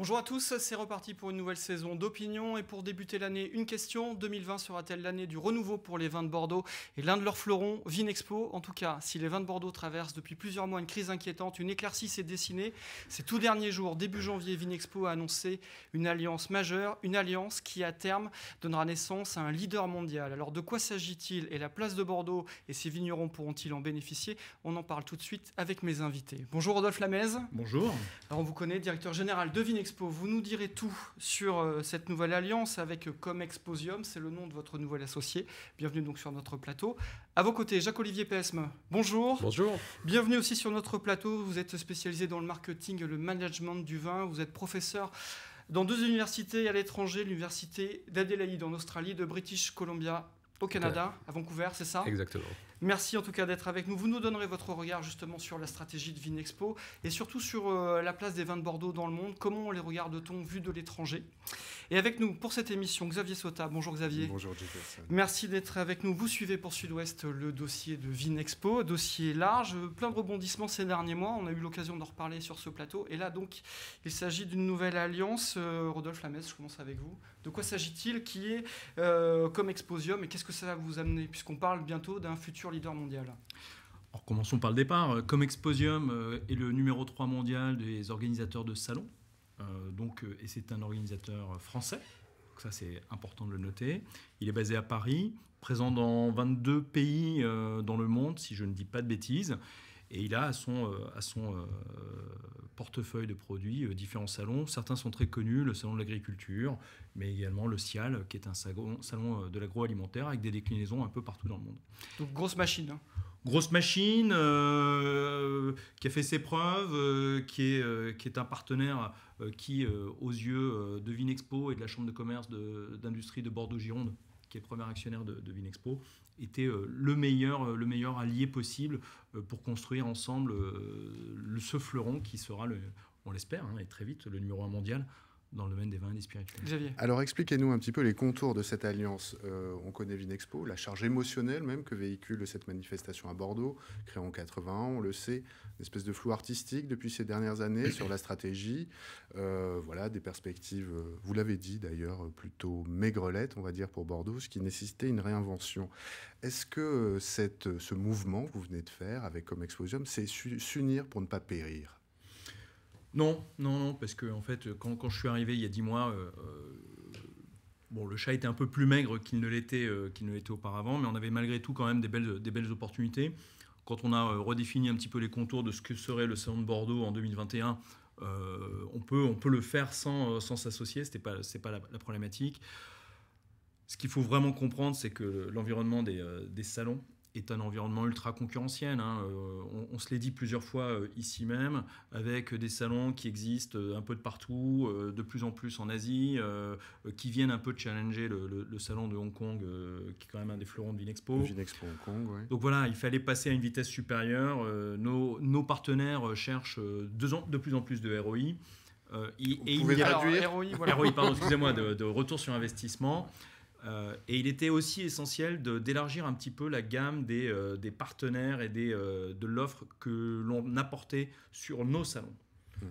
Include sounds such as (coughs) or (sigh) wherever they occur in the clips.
Bonjour à tous, c'est reparti pour une nouvelle saison d'opinion et pour débuter l'année, une question, 2020 sera-t-elle l'année du renouveau pour les vins de Bordeaux et l'un de leurs fleurons, Vinexpo En tout cas, si les vins de Bordeaux traversent depuis plusieurs mois une crise inquiétante, une éclaircie s'est dessinée. Ces tout derniers jours, début janvier, Vinexpo a annoncé une alliance majeure, une alliance qui à terme donnera naissance à un leader mondial. Alors de quoi s'agit-il et la place de Bordeaux et ses vignerons pourront-ils en bénéficier On en parle tout de suite avec mes invités. Bonjour Rodolphe Lamez. Bonjour. Alors on vous connaît, directeur général de Vinexpo vous nous direz tout sur euh, cette nouvelle alliance avec euh, Comexposium, c'est le nom de votre nouvel associé. Bienvenue donc sur notre plateau. À vos côtés, Jacques-Olivier Pesme, bonjour. Bonjour. Bienvenue aussi sur notre plateau. Vous êtes spécialisé dans le marketing et le management du vin. Vous êtes professeur dans deux universités à l'étranger, l'université d'Adélaïde en Australie, de British Columbia au Canada, à Vancouver, c'est ça Exactement. Merci en tout cas d'être avec nous. Vous nous donnerez votre regard justement sur la stratégie de Vinexpo et surtout sur euh, la place des vins de Bordeaux dans le monde. Comment les regarde-t-on vu de l'étranger et avec nous pour cette émission, Xavier Sota. Bonjour Xavier. Bonjour Jefferson. Merci d'être avec nous. Vous suivez pour Sud-Ouest le dossier de Vinexpo, dossier large, plein de rebondissements ces derniers mois. On a eu l'occasion d'en reparler sur ce plateau. Et là, donc, il s'agit d'une nouvelle alliance. Euh, Rodolphe Lamès, je commence avec vous. De quoi s'agit-il Qui est ComExposium comme et qu'est-ce que ça va vous amener Puisqu'on parle bientôt d'un futur leader mondial. Alors, commençons par le départ. Euh, comme euh, est le numéro 3 mondial des organisateurs de salons, euh, donc, euh, et c'est un organisateur français. ça, c'est important de le noter. Il est basé à Paris, présent dans 22 pays euh, dans le monde, si je ne dis pas de bêtises. Et il a à son, à son portefeuille de produits différents salons. Certains sont très connus, le salon de l'agriculture, mais également le Cial, qui est un salon, de l'agroalimentaire avec des déclinaisons un peu partout dans le monde. Donc grosse machine. Hein. Grosse machine qui a fait ses preuves, qui est, qui, est, un partenaire euh, qui, euh, aux yeux euh, de Vinexpo et de la Chambre de commerce d'industrie de, Bordeaux-Gironde, qui est le premier actionnaire de, Vinexpo, était le, meilleur, le meilleur allié possible pour construire ensemble le, ce fleuron qui sera, le, on l'espère, hein, et très vite, le numéro un mondial dans le domaine des vins et des Alors expliquez-nous un petit peu les contours de cette alliance. Euh, on connaît Vinexpo, la charge émotionnelle même que véhicule cette manifestation à Bordeaux, créée en 81, on le sait, une espèce de flou artistique depuis ces dernières années sur la stratégie. Euh, voilà, des perspectives, euh, vous l'avez dit d'ailleurs, plutôt maigrelettes, on va dire, pour Bordeaux, ce qui nécessitait une réinvention. Est-ce que cette, ce mouvement que vous venez de faire avec Comme Exposium, c'est s'unir pour ne pas périr non, non, parce que en fait, quand, je suis arrivé il y a dix mois, euh, euh, bon, le chat était un peu plus maigre qu'il ne l'était euh, qu'il ne l'était auparavant, mais on avait malgré tout quand même des belles, des belles opportunités. Quand on a redéfini un petit peu les contours de ce que serait le salon de Bordeaux en 2021, on, peut, on peut le faire sans s'associer, sans ce n'est pas, la, problématique. Ce qu'il faut vraiment comprendre, c'est que l'environnement des salons est un environnement ultra concurrentiel. Hein. Euh, on, se l'est dit plusieurs fois euh, ici même, avec des salons qui existent euh, un peu de partout, de plus en plus en Asie, qui viennent un peu challenger le, salon de Hong Kong, qui est quand même un des fleurons de Vinexpo. Vinexpo Hong Kong, Donc voilà, il fallait passer à une vitesse supérieure. Nos, nos partenaires cherchent de, de plus en plus de ROI. et, et il ROI, pardon, excusez-moi, de, de, retour sur investissement. Euh, et il était aussi essentiel d'élargir un petit peu la gamme des, euh, partenaires et des, euh, de l'offre que l'on apportait sur nos salons. Hmm.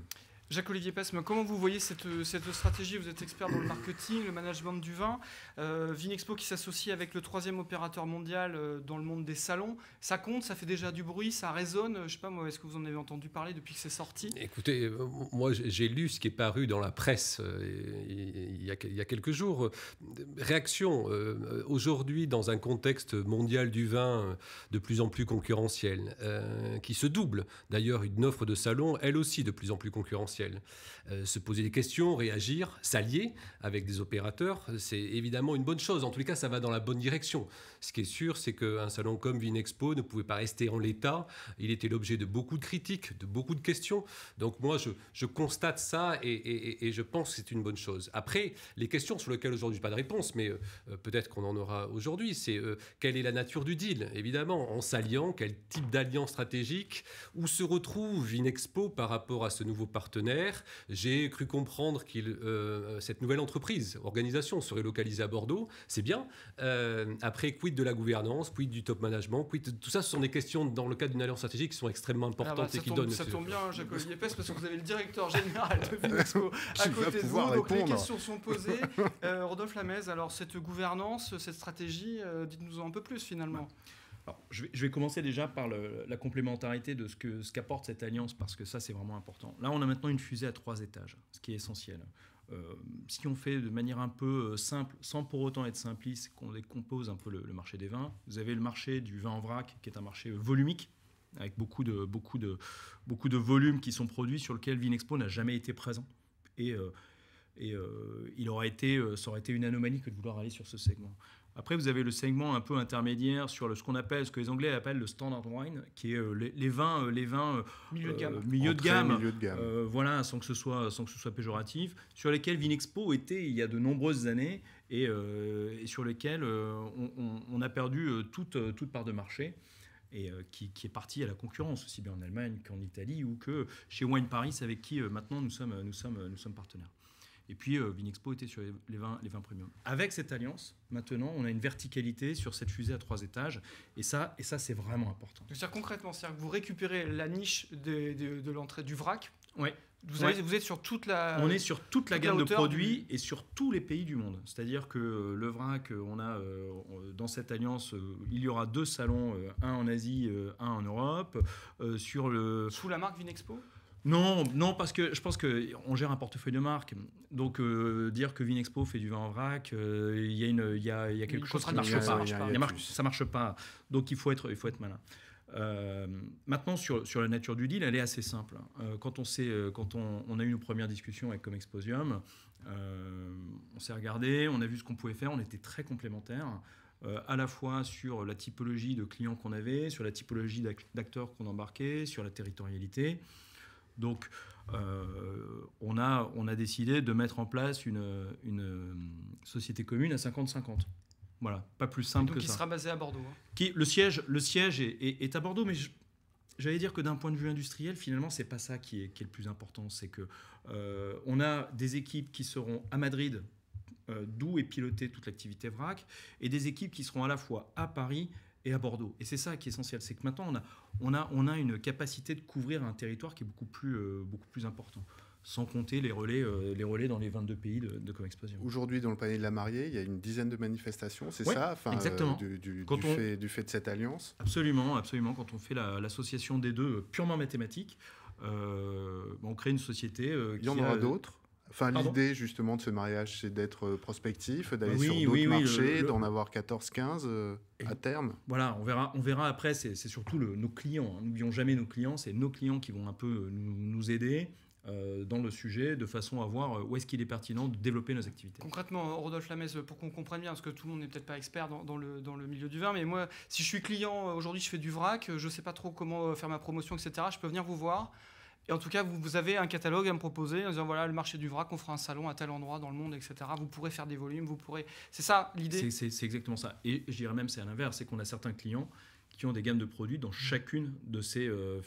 Jacques-Olivier Pesme, comment vous voyez cette, stratégie Vous êtes expert dans le marketing, le management du vin. Euh, Vinexpo qui s'associe avec le troisième opérateur mondial euh, dans le monde des salons. Ça compte, ça fait déjà du bruit, ça résonne. Je sais pas, moi, est-ce que vous en avez entendu parler depuis que c'est sorti Écoutez, euh, moi, j'ai lu ce qui est paru dans la presse il y il y a quelques jours. Réaction, aujourd'hui, dans un contexte mondial du vin de plus en plus concurrentiel, qui se double. D'ailleurs, une offre de salon, elle aussi, de plus en plus concurrentielle euh, se poser des questions, réagir, s'allier avec des opérateurs, c'est évidemment une bonne chose. En tous les cas, ça va dans la bonne direction. Ce qui est sûr, c'est qu'un salon comme Vinexpo ne pouvait pas rester en l'état. Il était l'objet de beaucoup de critiques, de beaucoup de questions. Donc moi, je, constate ça et, je pense que c'est une bonne chose. Après, les questions sur lesquelles aujourd'hui, pas de réponse, mais euh, peut-être qu'on en aura aujourd'hui, c'est euh, quelle est la nature du deal, évidemment, en s'alliant, quel type d'alliance stratégique, où se retrouve Vinexpo par rapport à ce nouveau partenaire j'ai cru comprendre que euh, euh, cette nouvelle entreprise, organisation, serait localisée à Bordeaux. C'est bien. Euh, après, quid de la gouvernance, quid du top management, quid tout ça, ce sont des questions dans le cadre d'une alliance stratégique qui sont extrêmement ah bah, importantes et qui donnent. Ça tombe bien, hein, Jacques Olivier parce que vous avez le directeur général de Vinexpo (laughs) à côté de vous. Donc les questions sont posées. (laughs) Rodolphe Lamez, alors cette gouvernance, cette stratégie, dites-nous un peu plus finalement je, vais, commencer déjà par la complémentarité de ce qu'apporte ce qu'apporte cette alliance, parce que ça, c'est vraiment important. Là, on a maintenant une fusée à trois étages, ce qui est essentiel. Euh, si on fait de manière un peu euh, simple, sans pour autant être simpliste, qu'on décompose un peu le, marché des vins, vous avez le marché du vin en vrac, qui est un marché volumique, avec beaucoup de, beaucoup de, beaucoup de volumes qui sont produits sur lequel Vinexpo n'a jamais été présent. Et euh, et euh, il aurait été, euh, ça aurait été une anomalie que de vouloir aller sur ce segment. Après, vous avez le segment un peu intermédiaire sur le, ce qu'on appelle, ce que les Anglais appellent le standard wine, qui est euh, les, vins, les vins milieu de gamme, voilà, sans que ce soit, sans que ce soit péjoratif, sur lesquels Vinexpo était il y a de nombreuses années et, sur lesquels on, a perdu toute, toute part de marché et qui, est parti à la concurrence aussi bien en Allemagne qu'en Italie ou que chez Wine Paris avec qui maintenant nous sommes, nous sommes, nous sommes partenaires. Et puis euh, Vinexpo était sur les vins, les premium. Avec cette alliance, maintenant, on a une verticalité sur cette fusée à trois étages. Et ça, et ça c'est vraiment important. cest concrètement, cest que vous récupérez la niche de, l'entrée du vrac. Oui. Vous, vous, êtes sur toute la. On est sur toute, la gamme de produits et sur tous les pays du monde. C'est-à-dire que euh, le vrac, euh, on a dans cette alliance, il y aura deux salons, un en Asie, un en Europe. sur le. Sous la marque Vinexpo. Non, non, parce que je pense qu'on gère un portefeuille de marque. Donc, euh, dire que Vinexpo fait du vin en vrac, euh, il y, a, quelque chose qui ne marche, pas. Ça ne marche pas. Donc, il faut être, il faut être malin. Euh, maintenant, sur, la nature du deal, elle est assez simple. Hein. quand on, a eu nos premières discussions avec Comexposium, on s'est regardé, on a vu ce qu'on pouvait faire, on était très complémentaires. à la fois sur la typologie de clients qu'on avait, sur la typologie d'acteurs qu'on embarquait, sur la territorialité. Donc, euh, on, a, on a décidé de mettre en place une, euh, société commune à 50-50. Voilà, pas plus simple que qui donc Qui sera basé à Bordeaux. Hein. Qui, le siège, le siège est, à Bordeaux, mais j'allais dire que d'un point de vue industriel, finalement, c'est pas ça qui est, le plus important. C'est que euh, on a des équipes qui seront à Madrid, d'où est pilotée toute l'activité VRAC, et des équipes qui seront à la fois à Paris et à Bordeaux. Et c'est ça qui est essentiel, c'est que maintenant on a, on, a, on a une capacité de couvrir un territoire qui est beaucoup plus, euh, beaucoup plus important, sans compter les relais, euh, les relais dans les 22 pays de, de Comexplosion. Aujourd'hui, dans le panier de la mariée, il y a une dizaine de manifestations, c'est ça enfin, Exactement. Euh, du, du, fait, de cette alliance Absolument, absolument. Quand on fait l'association des deux purement mathématiques, on crée une société... il y en aura d'autres l'idée justement de ce mariage, c'est d'être euh, prospectif, d'aller sur d'autres marchés, d'en avoir 14-15 euh, à terme. Voilà, on verra, on verra après, c'est surtout nos clients. Hein. N'oublions jamais nos clients, c'est nos clients qui vont un peu euh, nous, aider. dans le sujet, de façon à voir où est-ce qu'il est pertinent de développer nos activités. Concrètement, hein, Rodolphe Lamès, pour qu'on comprenne bien, parce que tout le monde n'est peut-être pas expert dans, le, dans le milieu du vin, mais moi, si je suis client, aujourd'hui je fais du vrac, je ne sais pas trop comment faire ma promotion, etc., je peux venir vous voir en tout cas, vous, avez un catalogue à me proposer en disant voilà, le marché du vrac, on fera un salon à tel endroit dans le monde, etc. Vous pourrez faire des volumes, vous pourrez. C'est ça l'idée C'est exactement ça. Et je dirais même, c'est à l'inverse c'est qu'on a certains clients qui ont des gammes de produits dans chacune de ces euh,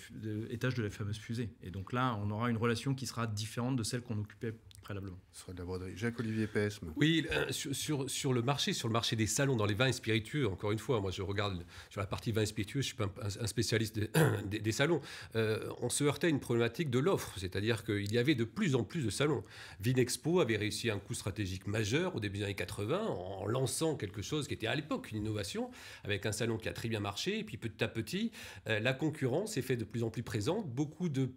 étages de la fameuse fusée. Et donc là, on aura une relation qui sera différente de celle qu'on occupait Jacques-Olivier Pesme. Oui, euh, sur, sur, le marché, sur le marché des salons, dans les vins spiritueux, encore une fois, moi je regarde sur la partie vins spiritueux, je suis pas un, spécialiste (coughs) des, des, salons, euh, on se heurtait à une problématique de l'offre, c'est-à-dire qu'il y avait de plus en plus de salons. Vinexpo avait réussi un coup stratégique majeur au début des années 80 en lançant quelque chose qui était à l'époque une innovation, avec un salon qui a très bien marché, et puis petit à petit, euh, la concurrence est faite de plus en plus présente, beaucoup de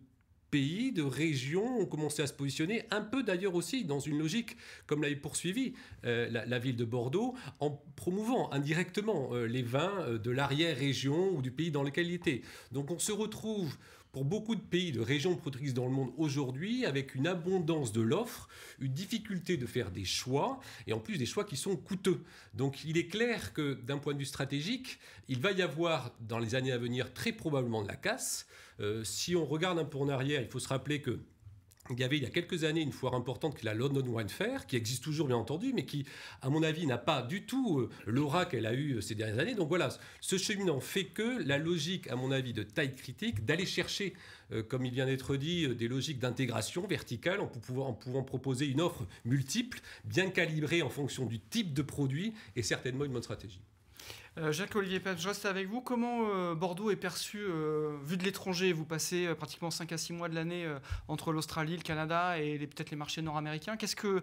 pays, de régions ont commencé à se positionner, un peu d'ailleurs aussi dans une logique comme l'avait poursuivi euh, la, ville de Bordeaux, en promouvant indirectement euh, les vins euh, de l'arrière-région ou du pays dans lequel il était. Donc on se retrouve pour beaucoup de pays, de régions productrices dans le monde aujourd'hui, avec une abondance de l'offre, une difficulté de faire des choix, et en plus des choix qui sont coûteux. Donc il est clair que d'un point de vue stratégique, il va y avoir dans les années à venir très probablement de la casse. Euh, si on regarde un peu en arrière, il faut se rappeler qu'il y avait il y a quelques années une foire importante qui est la London Wine Fair, qui existe toujours bien entendu, mais qui, à mon avis, n'a pas du tout euh, l'aura qu'elle a eue euh, ces dernières années. Donc voilà, ce cheminant fait que la logique, à mon avis, de taille critique, d'aller chercher, comme il vient d'être dit, des logiques d'intégration verticale en pouvant, en pouvant proposer une offre multiple, bien calibrée en fonction du type de produit, et certainement une bonne stratégie. Euh, Jacques-Olivier Pep, je reste avec vous. Comment euh, Bordeaux est perçu, euh, vu de l'étranger Vous passez pratiquement 5 à 6 mois de l'année entre l'Australie, le Canada et peut-être les marchés nord-américains. Qu'est-ce que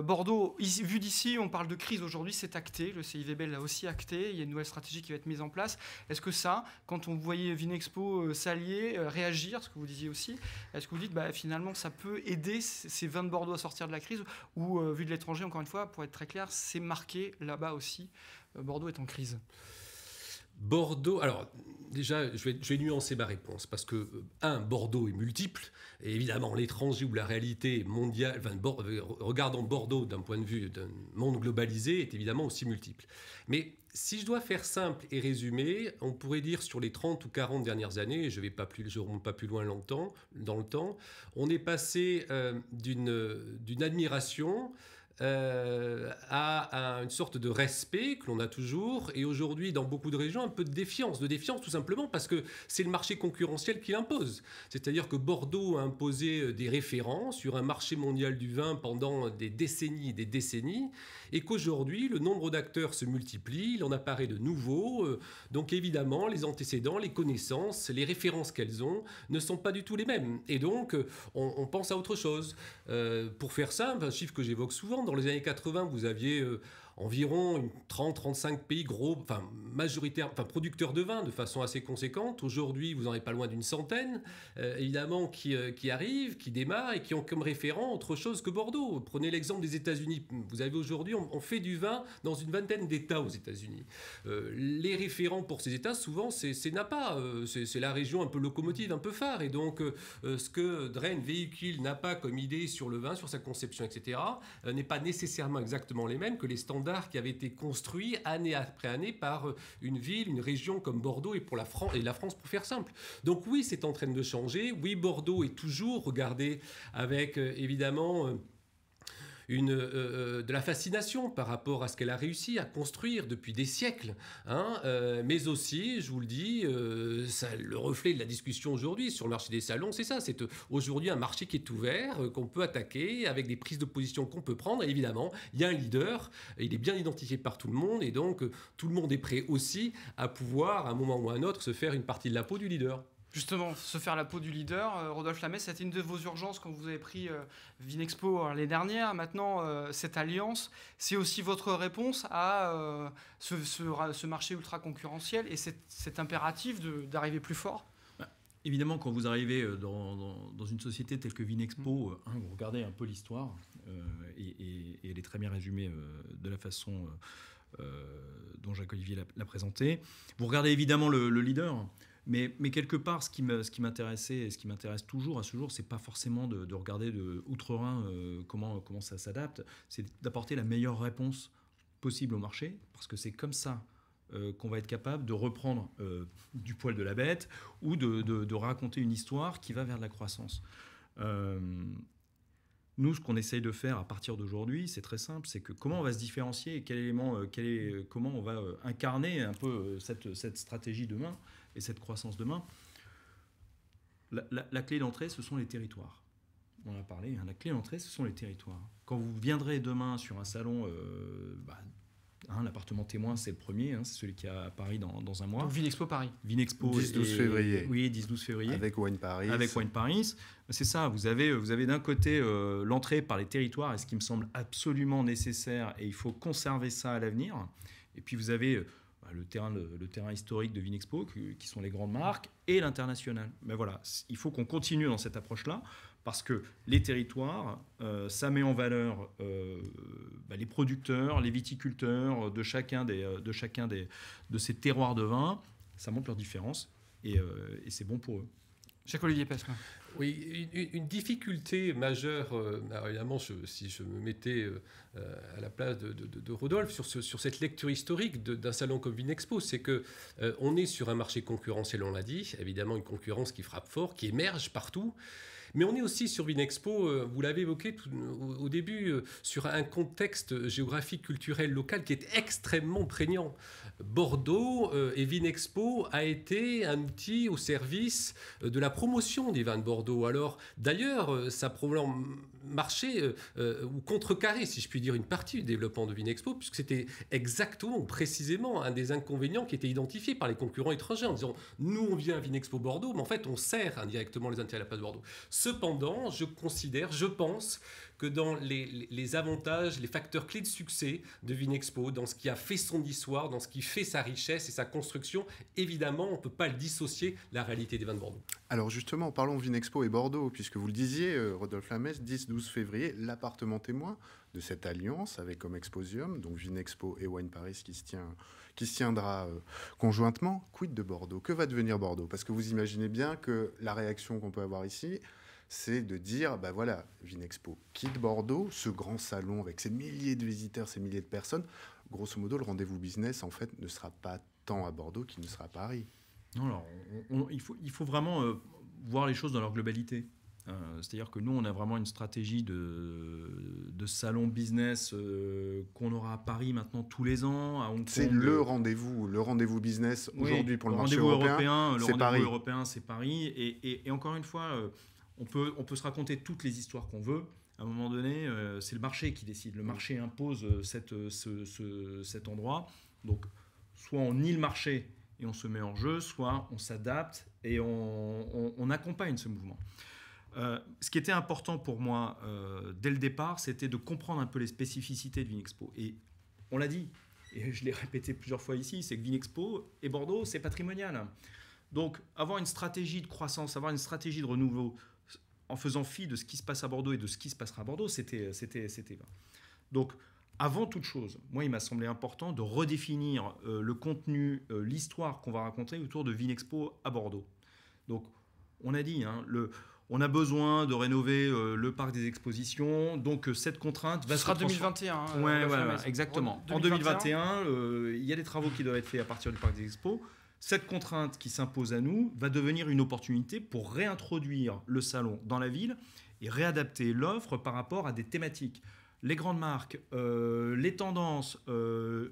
Bordeaux, vu d'ici, on parle de crise aujourd'hui, c'est acté. Le CIVB l'a aussi acté. Il y a une nouvelle stratégie qui va être mise en place. Est-ce que ça, quand on voyait Vinexpo s'allier, réagir, ce que vous disiez aussi, est-ce que vous dites bah, finalement ça peut aider ces vins de Bordeaux à sortir de la crise Ou vu de l'étranger, encore une fois, pour être très clair, c'est marqué là-bas aussi euh, Bordeaux est en crise Bordeaux, alors déjà, je vais, nuancer ma réponse parce que, euh, un, Bordeaux est multiple. Et évidemment, l'étranger ou la réalité mondiale, euh, Regardons regardant Bordeaux d'un point de vue d'un monde globalisé, est évidemment aussi multiple. Mais si je dois faire simple et résumer, on pourrait dire sur les 30 ou 40 dernières années, je ne vais pas plus, je remonte pas plus loin longtemps, dans le temps, on est passé d'une admiration à, euh, une sorte de respect que l'on a toujours, et aujourd'hui dans beaucoup de régions, un peu de défiance, de défiance tout simplement parce que c'est le marché concurrentiel qui l'impose. C'est-à-dire que Bordeaux a imposé euh, des référents sur un marché mondial du vin pendant des décennies et des décennies, et qu'aujourd'hui le nombre d'acteurs se multiplie, il en apparaît de nouveaux, euh, donc évidemment les antécédents, les connaissances, les références qu'elles ont ne sont pas du tout les mêmes, et donc on, pense à autre chose. pour faire ça, un chiffre que j'évoque souvent, dans les années 80, vous aviez euh, environ 30-35 pays gros, enfin majoritaires, enfin producteurs de vin de façon assez conséquente. Aujourd'hui, vous n'en avez pas loin d'une centaine, euh, évidemment, qui, euh, qui arrivent, qui démarrent et qui ont comme référent autre chose que Bordeaux. Prenez l'exemple des États-Unis. Vous avez aujourd'hui, on, fait du vin dans une vingtaine d'États aux États-Unis. les référents pour ces États, souvent, c'est Napa. c'est la région un peu locomotive, un peu phare. Et donc, ce que Drain véhicule pas comme idée sur le vin, sur sa conception, etc., n'est pas nécessairement exactement les mêmes que les standards qui avaient été construits année après année par euh, une ville, une région comme Bordeaux et, pour la, France, et la France pour faire simple. Donc oui, c'est en train de changer. Oui, Bordeaux est toujours regardé avec euh, évidemment euh, une, euh, euh, de la fascination par rapport à ce qu'elle a réussi à construire depuis des siècles, hein. euh, mais aussi, je vous le dis, le reflet de la discussion aujourd'hui sur le marché des salons, c'est ça, c'est aujourd'hui un marché qui est ouvert, qu'on peut attaquer avec des prises de position qu'on peut prendre, évidemment, il y a un leader, il est bien identifié par tout le monde, et donc tout le monde est prêt aussi à pouvoir, à un moment ou à un autre, se faire une partie de la peau du leader. Justement, se faire la peau du leader, euh, Rodolphe Lamet, c'était une de vos urgences quand vous avez pris euh, Vinexpo euh, l'année dernière. Maintenant, cette alliance, c'est aussi votre réponse à ce, marché ultra concurrentiel et cet, impératif d'arriver plus fort bah, Évidemment, quand vous arrivez dans, une société telle que Vinexpo, mm. hein, vous regardez un peu l'histoire, et, elle est très bien résumée de la façon dont Jacques-Olivier l'a présentée. Vous regardez évidemment le leader. Hein. Mais, quelque part, ce qui m'intéressait et ce qui m'intéresse toujours à ce jour, c'est pas forcément de, regarder de outre-Rhin euh, comment, ça s'adapte, c'est d'apporter la meilleure réponse possible au marché, parce que c'est comme ça euh, qu'on va être capable de reprendre euh, du poil de la bête ou de, raconter une histoire qui va vers de la croissance. Nous, ce qu'on essaye de faire à partir d'aujourd'hui, c'est très simple, c'est que comment on va se différencier et quel élément, comment on va incarner un peu cette stratégie demain et cette croissance demain, la, clé d'entrée, ce sont les territoires. On en a parlé, hein, la clé d'entrée, ce sont les territoires. Quand vous viendrez demain sur un salon, euh, bah, hein, l'appartement témoin, c'est le premier, hein, c'est celui qui a à Paris dans, un mois. Vinexpo Paris. Vinexpo. 10-12 février. Oui, 10-12 février. Avec Wine Paris. Avec Wine Paris. C'est ça, vous avez, euh, vous avez d'un côté euh, l'entrée par les territoires, et ce qui me semble absolument nécessaire, et il faut conserver ça à l'avenir. Et puis vous avez euh, bah, le terrain, le, terrain historique de Vinexpo, qui sont les grandes marques, et l'international. Mais voilà, il faut qu'on continue dans cette approche-là, parce que les territoires, euh, ça met en valeur euh, bah, les producteurs, les viticulteurs euh, de chacun, des, de, chacun des, de ces terroirs de vin, ça montre leur différence et c'est bon pour eux. Jacques-Olivier Oui, une, difficulté majeure, euh, évidemment, si je me mettais euh, euh, à la place de, Rodolphe sur, sur, cette lecture historique d'un salon comme Vinexpo, c'est que on est sur un marché concurrentiel, on l'a dit, évidemment une concurrence qui frappe fort, qui émerge partout. Mais on est aussi sur Vinexpo, euh, vous l'avez évoqué euh, au, début, euh, sur un contexte géographique, culturel, local qui est extrêmement prégnant. Bordeaux et Vinexpo a été un outil au service de la promotion des vins de Bordeaux. Alors d'ailleurs, ça a probablement marché ou contrecarré, si je puis dire, une partie du développement de Vinexpo, puisque c'était exactement, précisément, un des inconvénients qui était identifié par les concurrents étrangers en disant nous on vient à Vinexpo Bordeaux, mais en fait on sert indirectement les intérêts de la place de Bordeaux. Cependant, je considère, je pense que dans les, avantages, les facteurs clés de succès de Vinexpo, dans ce qui a fait son histoire, dans ce qui fait sa richesse et sa construction, évidemment, on ne peut pas le dissocier la réalité des vins de Bordeaux. Alors justement, parlons Vinexpo et Bordeaux, puisque vous le disiez, euh, Rodolphe Lamès, 10-12 février, l'appartement témoin de cette alliance avec comme Exposium, donc Vinexpo et Wine Paris qui se, tient, qui se tiendra euh, conjointement. Quid de Bordeaux Que va devenir Bordeaux Parce que vous imaginez bien que la réaction qu'on peut avoir ici, c'est de dire, ben voilà, Vinexpo quitte Bordeaux, ce grand salon avec ses milliers de visiteurs, ces milliers de personnes. Grosso modo, le rendez-vous business, en fait, ne sera pas tant à Bordeaux qu'il ne sera à Paris. Non, alors, il, faut, il faut vraiment euh, voir les choses dans leur globalité. Euh, c'est-à-dire que nous, on a vraiment une stratégie de, de salon business euh, qu'on aura à Paris maintenant tous les ans, C'est le rendez-vous, le rendez-vous business aujourd'hui pour le, marché européen. le rendez-vous européen, c'est Paris. Et, et, encore une fois, on peut, on peut se raconter toutes les histoires qu'on veut. À un moment donné, euh, c'est le marché qui décide. Le marché impose euh, cette, euh, cet endroit. Donc, soit on nie le marché et on se met en jeu, soit on s'adapte et on, accompagne ce mouvement. ce qui était important pour moi dès le départ, c'était de comprendre un peu les spécificités de Vinexpo. Et on l'a dit, et je l'ai répété plusieurs fois ici, c'est que Vinexpo et Bordeaux, c'est patrimonial. Donc avoir une stratégie de croissance, avoir une stratégie de renouveau, en faisant fi de ce qui se passe à Bordeaux et de ce qui se passera à Bordeaux, c'était. c'était, c'était... Donc, avant toute chose, moi, il m'a semblé important de redéfinir euh, le contenu, euh, l'histoire qu'on va raconter autour de Vinexpo à Bordeaux. Donc, on a dit, hein, on a besoin de rénover euh, le parc des expositions, donc cette contrainte va sera 2021. Hein, ouais, exactement. En 2021, il y a des travaux qui doivent être faits à partir du parc des expos cette contrainte qui s'impose à nous va devenir une opportunité pour réintroduire le salon dans la ville et réadapter l'offre par rapport à des thématiques. Les grandes marques, euh, les tendances, euh,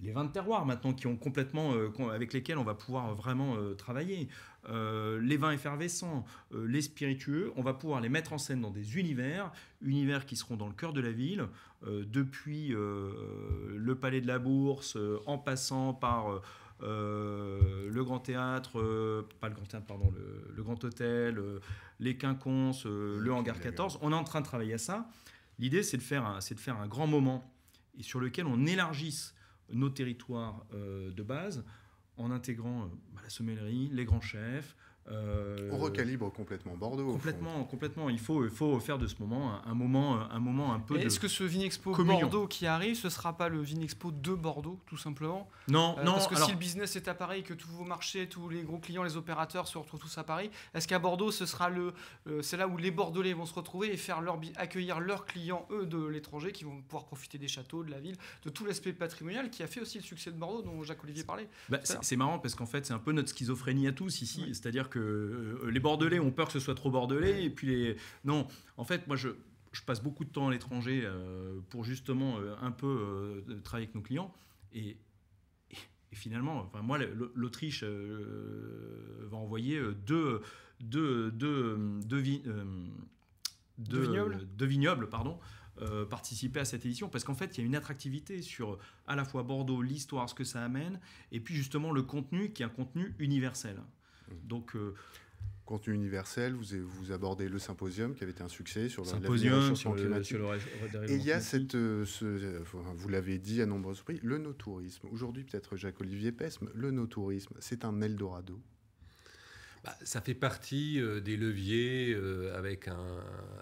les vins de terroir maintenant qui ont complètement, euh, avec lesquels on va pouvoir vraiment travailler, les vins effervescents, les spiritueux, on va pouvoir les mettre en scène dans des univers, univers qui seront dans le cœur de la ville, depuis le Palais de la Bourse, en passant par euh, le Grand Théâtre, euh, pas le Grand Théâtre, pardon, le, Grand Hôtel, euh, les Quinconces, le Hangar 14. On est en train de travailler à ça. L'idée, c'est de, faire un, grand moment et sur lequel on élargisse nos territoires de base en intégrant bah, la sommellerie, les grands chefs, euh, on recalibre complètement Bordeaux. Complètement, complètement. Il faut, il faut faire de ce moment un, moment, un moment un peu. Est-ce que ce Vinexpo expo Bordeaux qui arrive, ce sera pas le Vinexpo de Bordeaux, tout simplement Non, euh, non. Parce que si le business est à Paris, que tous vos marchés, tous les gros clients, les opérateurs se retrouvent tous à Paris, est-ce qu'à Bordeaux, ce sera le, euh, c'est là où les Bordelais vont se retrouver et faire leur accueillir leurs clients eux de l'étranger, qui vont pouvoir profiter des châteaux, de la ville, de tout l'aspect patrimonial qui a fait aussi le succès de Bordeaux, dont Jacques Olivier parlait. Bah, c'est marrant parce qu'en fait, c'est un peu notre schizophrénie à tous ici, c'est-à-dire que euh, les Bordelais ont peur que ce soit trop bordelais. Et puis les... Non, en fait, moi, je, passe beaucoup de temps à l'étranger euh, pour justement euh, un peu travailler avec nos clients. Et, finalement, enfin, moi, l'Autriche va envoyer deux, deux, deux, vignobles, pardon, participer à cette édition parce qu'en fait il y a une attractivité sur à la fois Bordeaux, l'histoire, ce que ça amène et puis justement le contenu qui est un contenu universel. Donc euh, contenu universel, vous, vous abordez le symposium qui avait été un succès sur le symposium sur, le, Et il y a cette, euh, vous l'avez dit à nombreuses reprises, le no-tourisme. Aujourd'hui, peut-être Jacques-Olivier Pesme, le no-tourisme, c'est un Eldorado. Bah, ça fait partie euh, des leviers euh, avec un,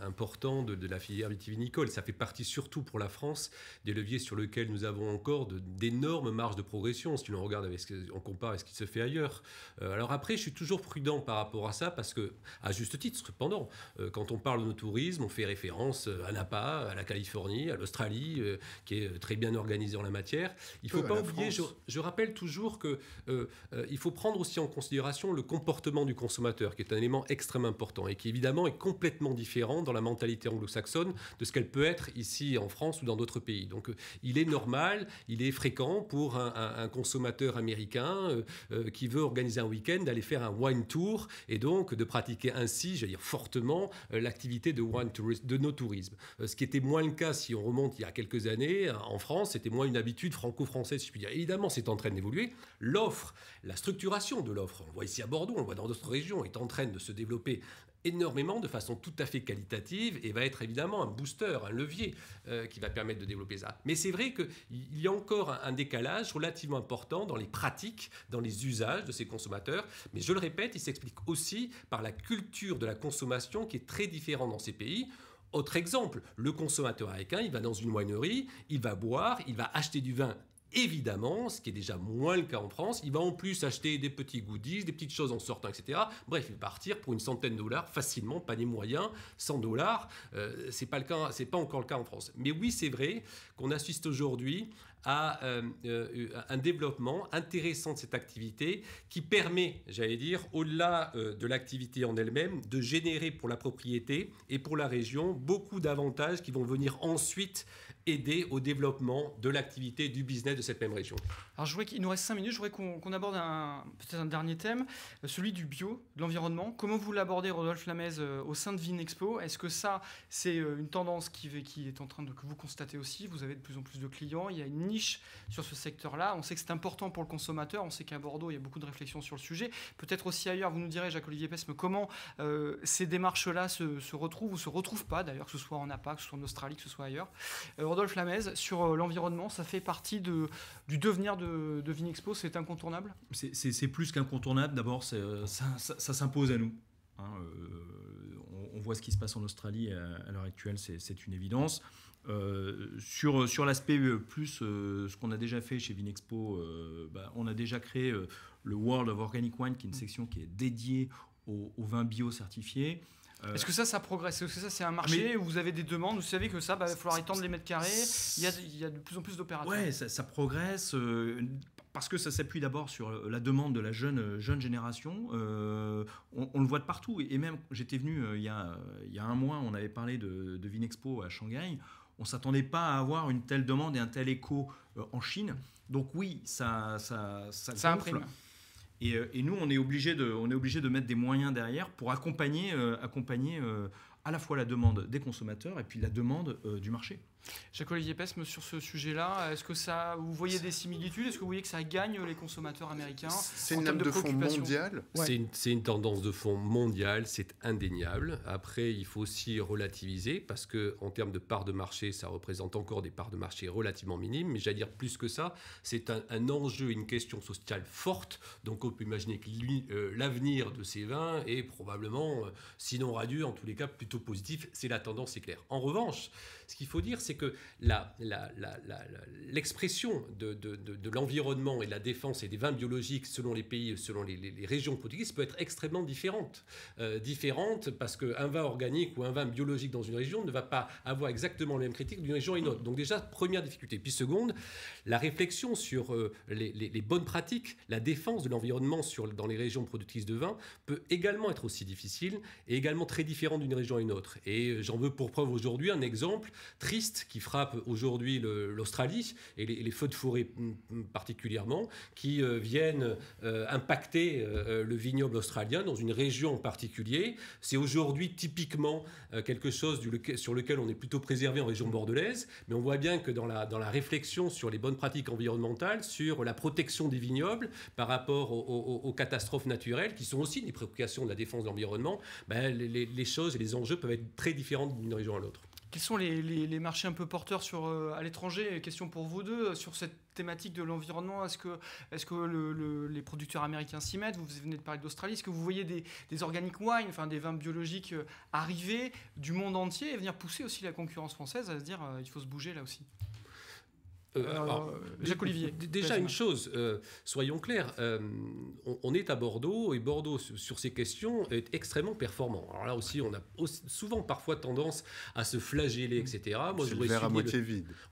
important de, la filière vitivinicole. Ça fait partie surtout pour la France des leviers sur lesquels nous avons encore d'énormes marges de progression si l'on regarde avec ce on compare avec ce qui se fait ailleurs. Euh, alors après, je suis toujours prudent par rapport à ça parce que, à juste titre, cependant, quand on parle de tourisme, on fait référence à Napa, à la Californie, à l'Australie, qui est très bien organisée en la matière. Il ne faut pas oublier, je, rappelle toujours que il faut prendre aussi en considération le comportement du consommateur, qui est un élément extrêmement important et qui évidemment est complètement différent dans la mentalité anglo-saxonne de ce qu'elle peut être ici en France ou dans d'autres pays. Donc euh, il est normal, il est fréquent pour un, consommateur américain euh, euh, qui veut organiser un week-end d'aller faire un wine tour et donc de pratiquer ainsi, j'allais dire fortement, l'activité de wine de nos tourisme. ce qui était moins le cas si on remonte il y a quelques années en France, c'était moins une habitude franco-française, si je puis dire. Évidemment, c'est en train d'évoluer. L'offre, la structuration de l'offre, on voit ici à Bordeaux, on voit dans région, est en train de se développer énormément de façon tout à fait qualitative et va être évidemment un booster, un levier euh, qui va permettre de développer ça. Mais c'est vrai qu'il y a encore un, décalage relativement important dans les pratiques, dans les usages de ces consommateurs. Mais je le répète, il s'explique aussi par la culture de la consommation qui est très différente dans ces pays. Autre exemple, le consommateur américain, il va dans une winery, il va boire, il va acheter du vin Évidemment, ce qui est déjà moins le cas en France, il va en plus acheter des petits goodies, des petites choses en sortant, etc. Bref, il va partir pour une centaine de dollars facilement, panier moyens, 100 dollars. Ce euh, c'est pas le cas, c'est pas encore le cas en France. Mais oui, c'est vrai qu'on assiste aujourd'hui à euh, euh, un développement intéressant de cette activité qui permet, j'allais dire, au-delà de l'activité en elle-même, de générer pour la propriété et pour la région beaucoup d'avantages qui vont venir ensuite aider au développement de l'activité, du business de cette même région. Alors, je voudrais qu'il nous reste 5 minutes, je voudrais qu'on aborde peut-être un dernier thème, euh, celui du bio, de l'environnement. Comment vous l'abordez, Rodolphe Lamez euh, au sein de Vinexpo Est-ce que ça, c'est euh, une tendance qui, qui, est en train de que vous constatez aussi Vous avez de plus en plus de clients, il y a une niche sur ce secteur-là. On sait que c'est important pour le consommateur, on sait qu'à Bordeaux, il y a beaucoup de réflexions sur le sujet. Peut-être aussi ailleurs, vous nous direz, Jacques-Olivier Pesme, comment ces démarches-là se, retrouvent ou se retrouvent pas, d'ailleurs, que ce soit en APA, que ce soit en Australie, que ce soit ailleurs. Rodolphe Lamez sur euh, l'environnement, ça fait partie du devenir de, Vinexpo, c'est incontournable C'est plus qu'incontournable, d'abord euh, ça, s'impose à nous. Hein, euh, on, voit ce qui se passe en Australie à, l'heure actuelle, c'est une évidence. sur l'aspect plus, ce qu'on a déjà fait chez Vinexpo, bah, on a déjà créé le World of Organic Wine, qui est une mm. section qui est dédiée aux vins bio certifiés. Euh, Est-ce que ça, ça progresse Est-ce que ça, c'est un marché où vous avez des demandes Vous savez que ça, bah, il va falloir étendre les mètres carrés. Il y a, de plus en plus d'opérateurs. Oui, ça, progresse. Euh, parce que ça s'appuie d'abord sur euh, la demande de la jeune, jeune génération. on, le voit de partout. Et même, j'étais venu il, y a, il y a un mois, on avait parlé de, de Vinexpo à Shanghai. On ne s'attendait pas à avoir une telle demande et un tel écho en Chine. Donc oui, ça, ça, ça, ça euh, et, nous, on est obligé de, mettre des moyens derrière pour accompagner, euh, accompagner euh, à la fois la demande des consommateurs et puis la demande du marché. Jacques-Olivier Pesme, sur ce sujet-là, est-ce que ça, vous voyez des similitudes Est-ce que vous voyez que ça gagne les consommateurs américains C'est une de, mondiale c'est, une, tendance de fond mondiale, c'est indéniable. Après, il faut aussi relativiser parce que en termes de parts de marché, ça représente encore des parts de marché relativement minimes. Mais j'allais dire plus que ça, c'est un, enjeu, une question sociale forte. Donc on peut imaginer que euh, l'avenir de ces vins est probablement, euh, sinon radieux, en tous les cas plutôt positif. C'est la tendance, c'est clair. En revanche, ce qu'il faut dire, c'est c'est que l'expression de, de, l'environnement et de la défense et des vins biologiques selon les pays, selon les, régions productrices peut être extrêmement différente. Euh, différente parce qu'un vin organique ou un vin biologique dans une région ne va pas avoir exactement les même critique d'une région à une autre. Donc déjà, première difficulté. Puis seconde, la réflexion sur euh, les, les, bonnes pratiques, la défense de l'environnement dans les régions productrices de vin peut également être aussi difficile et également très différente d'une région à une autre. Et euh, j'en veux pour preuve aujourd'hui un exemple triste qui frappe aujourd'hui l'Australie, et les, feux de forêt particulièrement, qui euh, viennent euh, impacter euh, le vignoble australien dans une région en particulier. C'est aujourd'hui typiquement quelque chose sur lequel on est plutôt préservé en région bordelaise, mais on voit bien que dans la, réflexion sur les bonnes pratiques environnementales, sur la protection des vignobles par rapport aux, catastrophes naturelles, qui sont aussi des préoccupations de la défense de l'environnement, ben, les, choses et les enjeux peuvent être très différents d'une région à l'autre. Quels sont les, marchés un peu porteurs euh, à l'étranger Question pour vous deux, sur cette thématique de l'environnement, est-ce que, les producteurs américains s'y mettent Vous venez de parler d'Australie, est-ce que vous voyez des, des organic wine, enfin des vins biologiques euh, arriver du monde entier et venir pousser aussi la concurrence française à se dire euh, il faut se bouger là aussi euh, euh, Jacques Olivier. Déjà une chose, euh, soyons clairs, on, est à Bordeaux et Bordeaux sur, ces questions est extrêmement performant. Alors là aussi, on a souvent parfois tendance à se flageller, etc. Moi, je à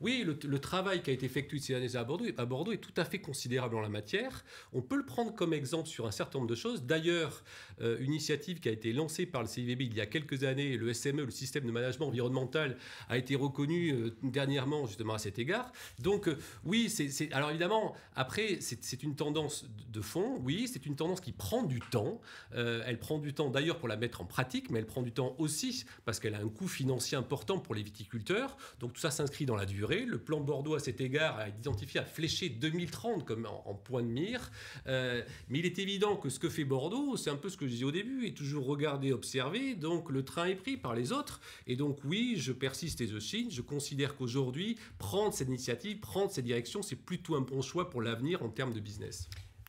Oui, le, travail qui a été effectué ces années à Bordeaux, à Bordeaux est tout à fait considérable en la matière. On peut le prendre comme exemple sur un certain nombre de choses. D'ailleurs, une initiative qui a été lancée par le CIVB il y a quelques années, le SME, le système de management environnemental, a été reconnu dernièrement justement à cet égard. Donc donc, oui, c'est. Alors évidemment, après, c'est une tendance de fond, oui, c'est une tendance qui prend du temps. Euh, elle prend du temps d'ailleurs pour la mettre en pratique, mais elle prend du temps aussi parce qu'elle a un coût financier important pour les viticulteurs. Donc tout ça s'inscrit dans la durée. Le plan Bordeaux, à cet égard, a identifié, à flécher 2030 comme en, point de mire. Euh, mais il est évident que ce que fait Bordeaux, c'est un peu ce que je disais au début, est toujours regarder, observer. Donc le train est pris par les autres. Et donc oui, je persiste et je signe. Je considère qu'aujourd'hui, prendre cette initiative, prendre cette direction, c'est plutôt un bon choix pour l'avenir en termes de business.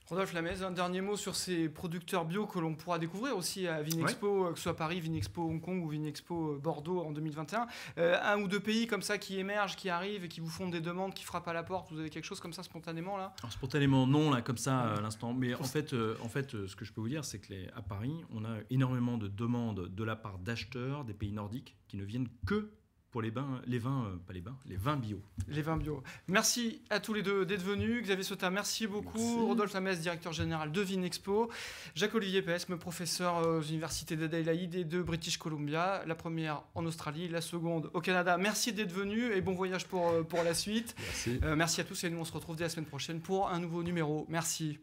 Rodolphe Lamaze, un dernier mot sur ces producteurs bio que l'on pourra découvrir aussi à Vinexpo, que ce soit Paris, Vinexpo Hong Kong ou Vinexpo euh, Bordeaux en 2021. Euh, un ou deux pays comme ça qui émergent, qui arrivent et qui vous font des demandes, qui frappent à la porte. Vous avez quelque chose comme ça spontanément là Spontanément non là comme ça à l'instant. Mais en fait, euh, en fait, ce que je peux vous dire, c'est que à Paris, on a énormément de demandes de la part d'acheteurs des pays nordiques qui ne viennent que pour les, bains, les vins, euh, pas les bains, les vins bio. Les vins bio. Merci à tous les deux d'être venus. Xavier Sautin, merci beaucoup. Rodolphe Lamès, directeur général de Vinexpo. Jacques-Olivier Pesme, professeur aux universités d'Adélaïde et de British Columbia. La première en Australie, la seconde au Canada. Merci d'être venus et bon voyage pour, euh, pour la suite. Merci. Euh, merci à tous et nous, on se retrouve dès la semaine prochaine pour un nouveau numéro. Merci.